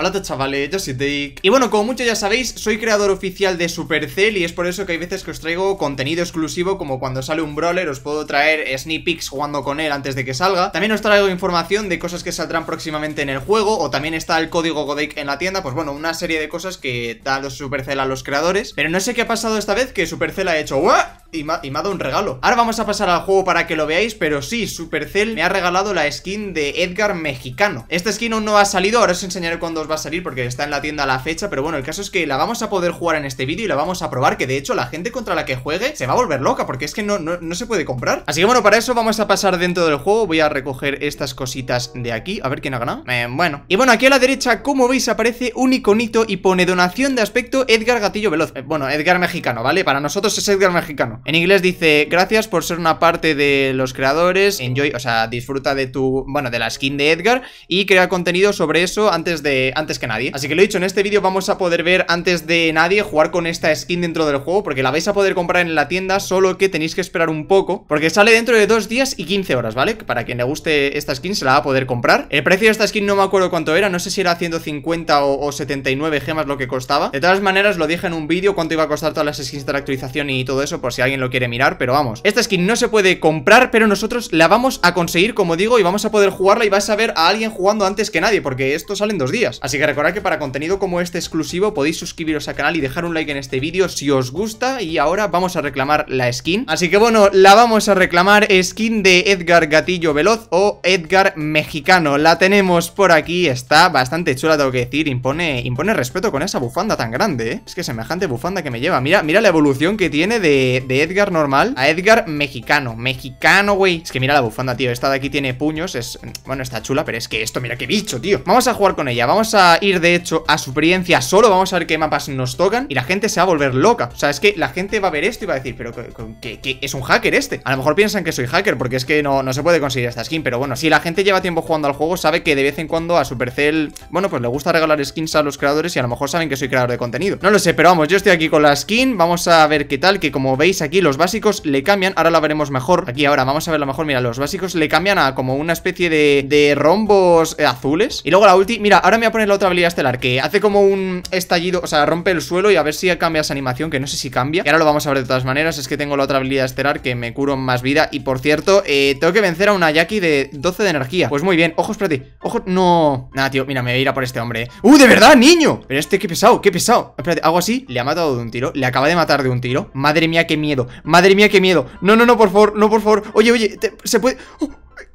Hola a chavales, yo soy Dick. Y bueno, como muchos ya sabéis, soy creador oficial de Supercell Y es por eso que hay veces que os traigo contenido exclusivo Como cuando sale un brawler, os puedo traer sneak peeks jugando con él antes de que salga También os traigo información de cosas que saldrán próximamente en el juego O también está el código Godek en la tienda Pues bueno, una serie de cosas que da los Supercell a los creadores Pero no sé qué ha pasado esta vez que Supercell ha hecho ¿What? Y me, ha, dado un regalo Ahora vamos a pasar al juego para que lo veáis Pero sí, Supercell me ha regalado la skin de Edgar Mexicano Esta skin aún no ha salido, ahora os enseñaré cuando os va a salir porque está en la tienda a la fecha Pero bueno, el caso es que la vamos a poder jugar en este vídeo y la vamos a probar Que de hecho la gente contra la que juegue se va a volver loca porque es que no, no, se puede comprar Así que bueno, para eso vamos a pasar dentro del juego Voy a recoger estas cositas de aquí A ver quién ha ganado eh, Bueno, y bueno, aquí a la derecha, como veis, aparece un iconito Y pone donación de aspecto Edgar Gatillo Veloz eh, Bueno, Edgar Mexicano, ¿vale? Para nosotros es Edgar Mexicano En inglés dice, gracias por ser una parte de los creadores Enjoy, o sea, disfruta de tu, bueno, de la skin de Edgar Y crea contenido sobre eso antes de antes que nadie. Así que lo he dicho, en este vídeo vamos a poder ver antes de nadie jugar con esta skin dentro del juego, porque la vais a poder comprar en la tienda, solo que tenéis que esperar un poco, porque sale dentro de dos días y 15 horas, ¿vale? Para quien le guste esta skin se la va a poder comprar. El precio de esta skin no me acuerdo cuánto era, no sé si era 150 o, 79 gemas lo que costaba. De todas maneras, lo dije en un vídeo cuánto iba a costar todas las skins de la actualización y todo eso, por si alguien lo quiere mirar, pero vamos. Esta skin no se puede comprar, pero nosotros la vamos a conseguir, como digo, y vamos a poder jugarla y vas a ver a alguien jugando antes que nadie, porque esto sale en dos días. Así que recordad que para contenido como este exclusivo podéis suscribiros al canal y dejar un like en este vídeo si os gusta y ahora vamos a reclamar la skin. Así que bueno, la vamos a reclamar skin de Edgar Gatillo Veloz o Edgar Mexicano. La tenemos por aquí, está bastante chula tengo que decir, impone, impone respeto con esa bufanda tan grande, ¿eh? Es que semejante bufanda que me lleva. Mira, mira la evolución que tiene de, de Edgar normal a Edgar Mexicano. Mexicano, güey. Es que mira la bufanda, tío. Esta de aquí tiene puños, es... Bueno, está chula, pero es que esto, mira qué bicho, tío. Vamos a jugar con ella, vamos a ir de hecho a su experiencia, solo Vamos a ver qué mapas nos tocan Y la gente se va a volver loca O sea, es que la gente va a ver esto y va a decir Pero ¿qué, es un hacker este? A lo mejor piensan que soy hacker porque es que no, se puede conseguir esta skin Pero bueno, si la gente lleva tiempo jugando al juego Sabe que de vez en cuando a Supercell Bueno, pues le gusta regalar skins a los creadores Y a lo mejor saben que soy creador de contenido No lo sé, pero vamos, yo estoy aquí con la skin Vamos a ver qué tal, que como veis aquí los básicos le cambian Ahora la veremos mejor Aquí ahora, vamos a ver lo mejor Mira, los básicos le cambian a como una especie de, de rombos azules Y luego la última mira, ahora me ha en la otra habilidad estelar Que hace como un estallido, o sea, rompe el suelo Y a ver si cambia esa animación, que no sé si cambia y ahora lo vamos a ver de todas maneras, es que tengo la otra habilidad estelar Que me curo más vida, y por cierto eh, Tengo que vencer a una Yaki de 12 de energía Pues muy bien, ojo, espérate, ojo, no Nada, tío, mira, me voy a ir a por este hombre eh. ¡Uh, de verdad, niño! Pero este, qué pesado, qué pesado Espérate, hago así, le ha matado de un tiro Le acaba de matar de un tiro, madre mía, qué miedo Madre mía, qué miedo, no, no, no, por favor No, por favor, oye, oye, se puede... ¡Oh!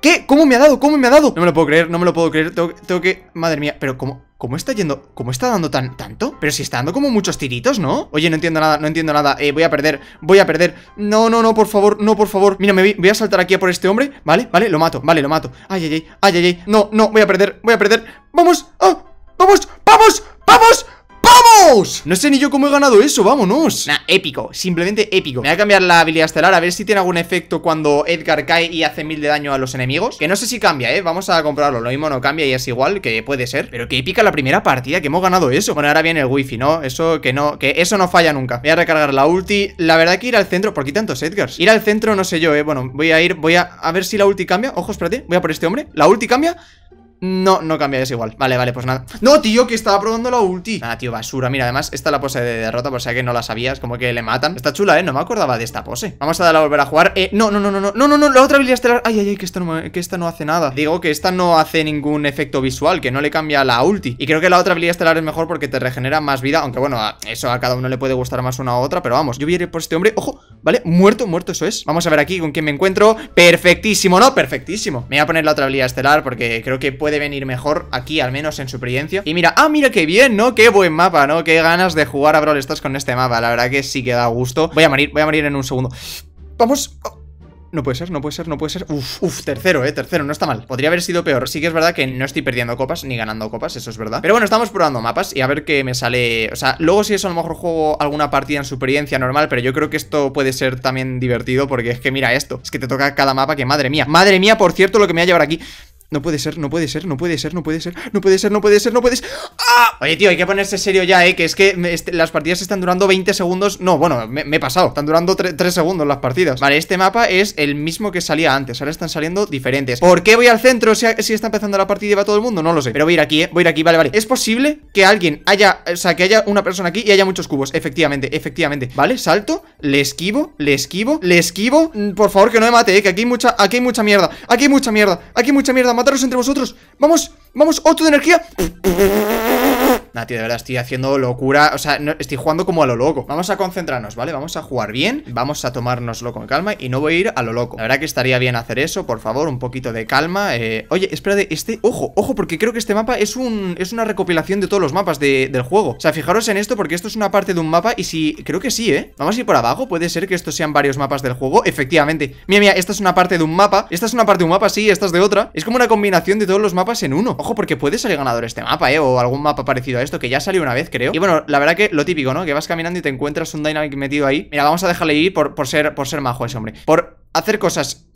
¿Qué? ¿Cómo me ha dado? ¿Cómo me ha dado? No me lo puedo creer, no me lo puedo creer Tengo, que... Madre mía, pero ¿cómo, ¿Cómo está yendo? ¿Cómo está dando tan tanto? Pero si está dando como muchos tiritos, ¿no? Oye, no entiendo nada, no entiendo nada eh, Voy a perder, voy a perder No, no, no, por favor, no, por favor Mira, me voy a saltar aquí a por este hombre Vale, vale, lo mato, vale, lo mato Ay, ay, ay, ay, ay, No, no, voy a perder, voy a perder ¡Vamos! ¡Ah! ¡Vamos! ¡Vamos! ¡Vamos! ¡Vamos! No sé ni yo cómo he ganado eso, vámonos Nah, épico, simplemente épico Me voy a cambiar la habilidad estelar a ver si tiene algún efecto cuando Edgar cae y hace mil de daño a los enemigos Que no sé si cambia, eh, vamos a comprarlo Lo mismo no cambia y es igual, que puede ser Pero qué épica la primera partida, que hemos ganado eso Bueno, ahora viene el wifi, ¿no? Eso que no, que eso no falla nunca Voy a recargar la ulti La verdad que ir al centro, ¿por qué tantos Edgars? Ir al centro no sé yo, eh, bueno, voy a ir, voy a, ver si la ulti cambia Ojo, espérate, voy a por este hombre La ulti cambia no, no cambia, es igual Vale, vale, pues nada ¡No, tío! Que estaba probando la ulti Ah, tío, basura Mira, además, esta es la pose de derrota Por si que no la sabías Como que le matan Está chula, ¿eh? No me acordaba de esta pose Vamos a darle a volver a jugar Eh, no, no, no, no No, no, no, La otra habilidad estelar Ay, ay, ay, que esta, no, que esta no hace nada Digo que esta no hace ningún efecto visual Que no le cambia la ulti Y creo que la otra habilidad estelar es mejor Porque te regenera más vida Aunque bueno, eso a cada uno le puede gustar más una u otra Pero vamos, yo voy a ir por este hombre ¡Ojo! Vale, muerto, muerto, eso es Vamos a ver aquí con quién me encuentro Perfectísimo, ¿no? Perfectísimo Me voy a poner la otra habilidad estelar Porque creo que puede Deben venir mejor aquí, al menos en su experiencia Y mira, ah, mira qué bien, ¿no? Qué buen mapa, ¿no? Qué ganas de jugar a Brawl Stars con este mapa La verdad que sí que da gusto Voy a morir, voy a morir en un segundo Vamos... Oh. No puede ser, no puede ser, no puede ser Uf, uf, tercero, eh, tercero, no está mal Podría haber sido peor Sí que es verdad que no estoy perdiendo copas Ni ganando copas, eso es verdad Pero bueno, estamos probando mapas Y a ver qué me sale O sea, luego si eso a lo mejor juego alguna partida en supervivencia normal Pero yo creo que esto puede ser también divertido Porque es que mira esto Es que te toca cada mapa que madre mía Madre mía, por cierto, lo que me va a llevar aquí no puede ser, no puede ser, no puede ser, no puede ser, no puede ser, no puede ser, no puede ser. ¡Ah! Oye, tío, hay que ponerse serio ya, eh. Que es que las partidas están durando 20 segundos. No, bueno, me, he pasado. Están durando 3, segundos las partidas. Vale, este mapa es el mismo que salía antes. Ahora están saliendo diferentes. ¿Por qué voy al centro si, está empezando la partida y va todo el mundo? No lo sé. Pero voy a ir aquí, eh. Voy a ir aquí, vale, vale. Es posible que alguien haya. O sea, que haya una persona aquí y haya muchos cubos. Efectivamente, efectivamente. Vale, salto, le esquivo, le esquivo, le esquivo. Mm, por favor, que no me mate, eh. Que aquí hay mucha, aquí hay mucha mierda. Aquí hay mucha mierda. Aquí hay mucha mierda mataros entre vosotros. Vamos, vamos, ¡Otro de energía. Nah, tío, de verdad estoy haciendo locura. O sea, estoy jugando como a lo loco. Vamos a concentrarnos, ¿vale? Vamos a jugar bien. Vamos a tomárnoslo con calma y no voy a ir a lo loco. La verdad que estaría bien hacer eso, por favor. Un poquito de calma. Eh, oye, espérate, este... Ojo, ojo, porque creo que este mapa es un es una recopilación de todos los mapas del juego. O sea, fijaros en esto porque esto es una parte de un mapa y si... Creo que sí, ¿eh? Vamos a ir por abajo. Puede ser que estos sean varios mapas del juego. Efectivamente. Mira, mira, esta es una parte de un mapa. Esta es una parte de un mapa, sí, esta es de otra. Es como una combinación de todos los mapas en uno. Ojo, porque puede salir ganador este mapa, ¿eh? O algún mapa parecido esto, que ya salió una vez, creo. Y bueno, la verdad que lo típico, ¿no? Que vas caminando y te encuentras un Dynamic metido ahí. Mira, vamos a dejarle ir por, ser, por ser majo ese hombre. Por hacer cosas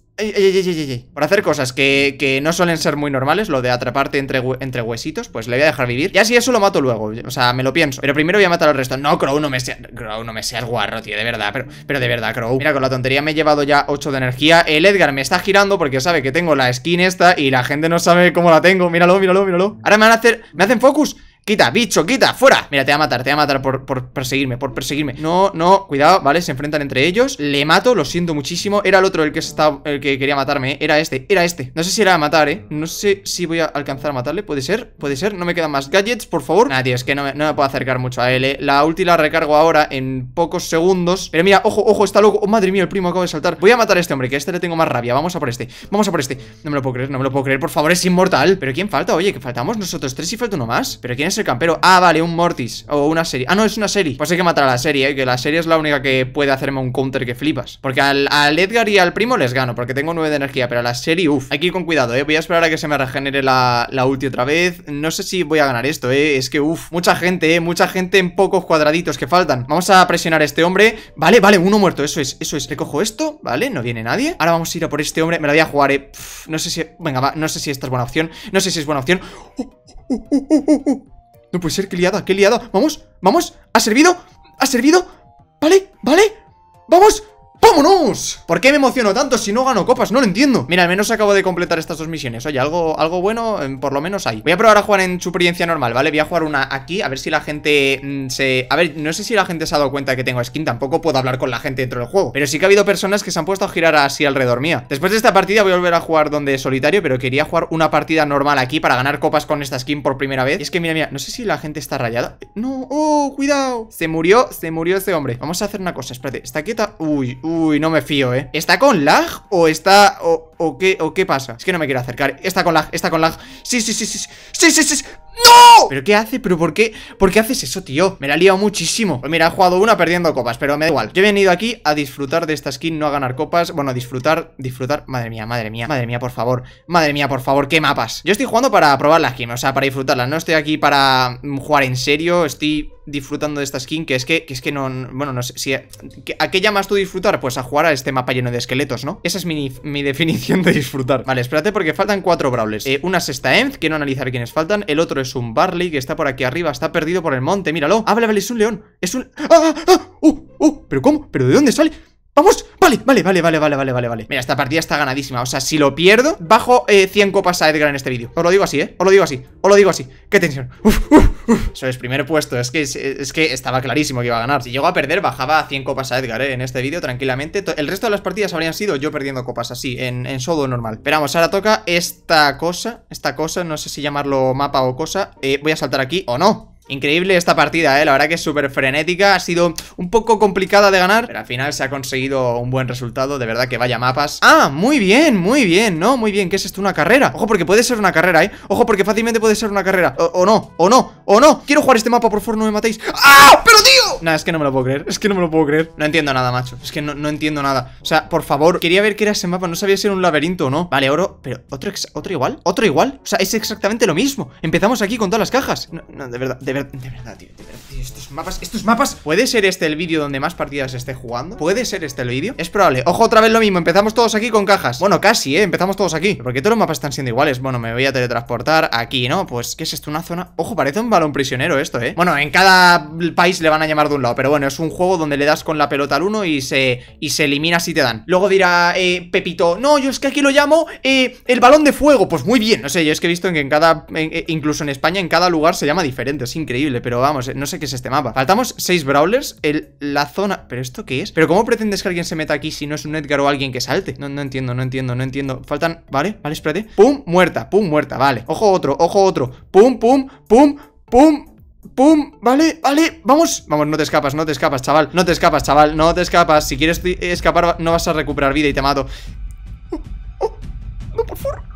Por hacer cosas que, no suelen ser muy normales, lo de atraparte entre, entre huesitos, pues le voy a dejar vivir. Y así eso lo mato luego, o sea, me lo pienso. Pero primero voy a matar al resto. No, Crow, no me seas, Crow, no me seas guarro, tío, de verdad. Pero, pero de verdad, Crow. Mira, con la tontería me he llevado ya 8 de energía. El Edgar me está girando porque sabe que tengo la skin esta y la gente no sabe cómo la tengo. Míralo, míralo, míralo. Ahora me van a hacer, me hacen focus. Quita, bicho, quita, fuera Mira, te va a matar, te va a matar por, perseguirme, por perseguirme No, no, cuidado, vale, se enfrentan entre ellos Le mato, lo siento muchísimo Era el otro el que, estaba, que quería matarme, ¿eh? era este, era este No sé si era a matar, eh No sé si voy a alcanzar a matarle, puede ser, puede ser No me quedan más gadgets, por favor Nadie, es que no me, puedo acercar mucho a él, ¿eh? La última la recargo ahora en pocos segundos Pero mira, ojo, ojo, está loco Oh, madre mía, el primo acaba de saltar Voy a matar a este hombre, que a este le tengo más rabia Vamos a por este, vamos a por este No me lo puedo creer, no me lo puedo creer Por favor, es inmortal Pero ¿quién falta? Oye, que faltamos nosotros tres y falta uno más ¿Pero quién es el campero? Ah, vale, un Mortis O una serie Ah, no, es una serie Pues hay que matar a la serie, ¿eh? Que la serie es la única que puede hacerme un counter que flipas Porque al, al Edgar y al Primo les gano Porque tengo nueve de energía Pero a la serie, uff Hay que ir con cuidado, ¿eh? Voy a esperar a que se me regenere la, la ulti otra vez No sé si voy a ganar esto, ¿eh? Es que, uff Mucha gente, ¿eh? Mucha gente en pocos cuadraditos que faltan Vamos a presionar a este hombre Vale, vale, uno muerto Eso es, eso es le cojo esto Vale, no viene nadie Ahora vamos a ir a por este hombre Me la voy a jugar, ¿eh? no sé si... Venga, va No sé si esta es buena opción No sé si es buena opción uh, uh, uh, no puede ser, qué liada, qué liada. Vamos, vamos, ha servido, ha servido. Vale, vale, vamos. ¡Vámonos! ¿Por qué me emociono tanto si no gano copas? No lo entiendo Mira, al menos acabo de completar estas dos misiones Oye, algo, algo bueno em, por lo menos hay Voy a probar a jugar en su experiencia normal, ¿vale? Voy a jugar una aquí, a ver si la gente mm, se... A ver, no sé si la gente se ha dado cuenta que tengo skin Tampoco puedo hablar con la gente dentro del juego Pero sí que ha habido personas que se han puesto a girar así alrededor mía Después de esta partida voy a volver a jugar donde solitario Pero quería jugar una partida normal aquí para ganar copas con esta skin por primera vez y es que mira, mira, no sé si la gente está rayada No, oh, cuidado Se murió, se murió ese hombre Vamos a hacer una cosa, espérate, está quieta Uy, uy Uy, no me fío, ¿eh? ¿Está con lag o está... O, o qué, pasa? Es que no me quiero acercar. Está con lag, está con lag. Sí, sí, sí, sí. Sí, sí, sí. ¡No! ¿Pero qué hace? ¿Pero por qué? ¿Por qué haces eso, tío? Me la he liado muchísimo. Pues mira, he jugado una perdiendo copas, pero me da igual. Yo he venido aquí a disfrutar de esta skin, no a ganar copas. Bueno, a disfrutar, disfrutar. Madre mía, madre mía, madre mía, por favor. Madre mía, por favor, qué mapas. Yo estoy jugando para probar la skin, o sea, para disfrutarla. No estoy aquí para mm, jugar en serio. Estoy disfrutando de esta skin que es que, que es que no, bueno, no sé, si, ¿a qué llamas tú disfrutar? Pues a jugar a este mapa lleno de esqueletos, ¿no? Esa es mi definición de disfrutar Vale, espérate porque faltan cuatro brawlers eh, Una sexta Enz, quiero analizar quiénes faltan El otro es un Barley que está por aquí arriba, está perdido por el monte, míralo Ah, vale, es un león, es un... ¡Ah, ¡Ah, ah! ¡Uh, uh! ¿Pero cómo? ¿Pero de dónde sale? ¡Vamos! Vale, vale, vale, vale, vale, vale, vale, vale Mira, esta partida está ganadísima, o sea, si lo pierdo Bajo 100 eh, copas a Edgar en este vídeo Os lo digo así, ¿eh? Os lo digo así, os lo digo así ¡Qué tensión! ¡Uf, uf, uf! Eso es, primer puesto, es que, es, que estaba clarísimo que iba a ganar Si llego a perder, bajaba 100 copas a Edgar, ¿eh? En este vídeo, tranquilamente El resto de las partidas habrían sido yo perdiendo copas así, en, en solo normal Pero vamos, ahora toca esta cosa Esta cosa, no sé si llamarlo mapa o cosa eh, Voy a saltar aquí, ¿o no? Increíble esta partida, ¿eh? la verdad que es súper frenética Ha sido un poco complicada de ganar Pero al final se ha conseguido un buen resultado De verdad que vaya mapas ¡Ah! Muy bien, muy bien, ¿no? Muy bien, ¿qué es esto? Una carrera Ojo, porque puede ser una carrera, ¿eh? Ojo, porque fácilmente puede ser una carrera O, no, o no, o no Quiero jugar este mapa, por favor, no me matéis ¡Ah! ¡Pero tío! No, es que no me lo puedo creer Es que no me lo puedo creer No entiendo nada, macho Es que no, entiendo nada O sea, por favor Quería ver qué era ese mapa No sabía si era un laberinto o no Vale, oro Pero, ¿otro, ¿otro igual? ¿Otro igual? O sea, es exactamente lo mismo Empezamos aquí con todas las cajas No, de verdad, de verdad, tío, de estos mapas, estos mapas ¿Puede ser este el vídeo donde más partidas esté jugando? ¿Puede ser este el vídeo? Es probable Ojo, otra vez lo mismo, empezamos todos aquí con cajas Bueno, casi, ¿eh? Empezamos todos aquí ¿Por qué todos los mapas están siendo iguales Bueno, me voy a teletransportar aquí, ¿no? Pues, ¿qué es esto? Una zona... Ojo, parece un balón prisionero esto, ¿eh? Bueno, en cada país le van a llamar de un lado Pero bueno, es un juego donde le das con la pelota al uno y se, y se elimina si te dan Luego dirá, eh, Pepito No, yo es que aquí lo llamo, eh, el balón de fuego Pues muy bien, no sé, yo es que he visto en que en cada... Eh, incluso en España, en cada lugar se llama diferente, sin increíble, pero vamos, no sé qué es este mapa. Faltamos 6 brawlers, en la zona... ¿Pero esto qué es? ¿Pero cómo pretendes que alguien se meta aquí si no es un Edgar o alguien que salte? No, no entiendo, no entiendo, no entiendo. Faltan... Vale, vale, espérate. Pum, muerta, pum, muerta, vale. Ojo otro, ojo otro. Pum, pum, pum, pum, ¡Pum! Vale, vale, vamos Vamos, no te escapas, no te escapas, chaval No te escapas, chaval, no te escapas Si quieres escapar no vas a recuperar vida y te mato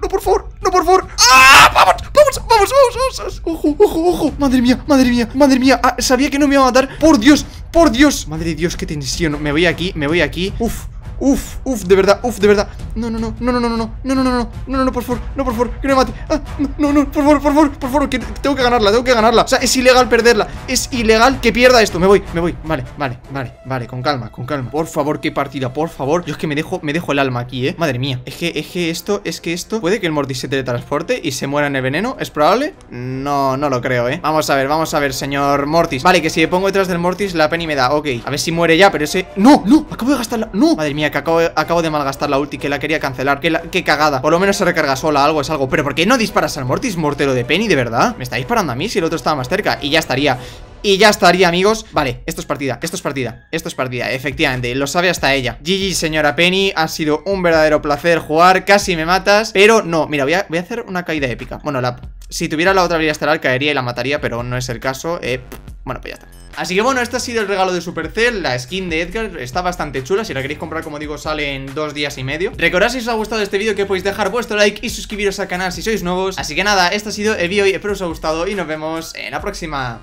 no, por favor, no, por favor. ¡Ah! ¡Vamos! ¡Vamos! ¡Vamos! ¡Vamos! ¡Ojo! ¡Ojo! ¡Ojo! ¡Madre mía! ¡Madre mía! ¡Madre mía! Ah, sabía que no me iba a matar. ¡Por Dios! ¡Por Dios! ¡Madre de Dios! ¡Qué tensión! Me voy aquí, me voy aquí. ¡Uf! Uf, uf, de verdad, uf, de verdad. No, no, no, no, no, no, no, no, no, no, no, no, no, no, por favor, no, por favor, que me mate. Ah, no, no, por favor, por favor, por favor, que tengo que ganarla, tengo que ganarla. O sea, es ilegal perderla. Es ilegal que pierda esto. Me voy, me voy. Vale, vale, vale, vale, con calma, con calma. Por favor, qué partida, por favor. Yo es que me dejo, me dejo el alma aquí, eh. Madre mía. Es que, es que esto, es que esto. ¿Puede que el Mortis se teletransporte y se muera en el veneno? ¿Es probable? No, no lo creo, eh. Vamos a ver, vamos a ver, señor Mortis. Vale, que si me pongo detrás del Mortis, la Penny me da. Ok. A ver si muere ya, pero ese. ¡No! ¡No! Acabo de gastarla. ¡No! Madre mía, que acabo, de malgastar la ulti, que la quería cancelar que, cagada, por lo menos se recarga sola, algo es algo Pero ¿por qué no disparas al Mortis, mortero de Penny, de verdad? Me está disparando a mí si el otro estaba más cerca Y ya estaría y ya estaría, amigos Vale, esto es partida, esto es partida, esto es partida Efectivamente, lo sabe hasta ella GG, señora Penny, ha sido un verdadero placer jugar Casi me matas, pero no Mira, voy a, voy a hacer una caída épica Bueno, la, si tuviera la otra habilidad estelar caería y la mataría Pero no es el caso, eh... Bueno, pues ya está Así que bueno, este ha sido el regalo de Supercell La skin de Edgar está bastante chula Si la queréis comprar, como digo, sale en dos días y medio Recordad si os ha gustado este vídeo que podéis dejar vuestro like Y suscribiros al canal si sois nuevos Así que nada, este ha sido el vídeo y espero os ha gustado Y nos vemos en la próxima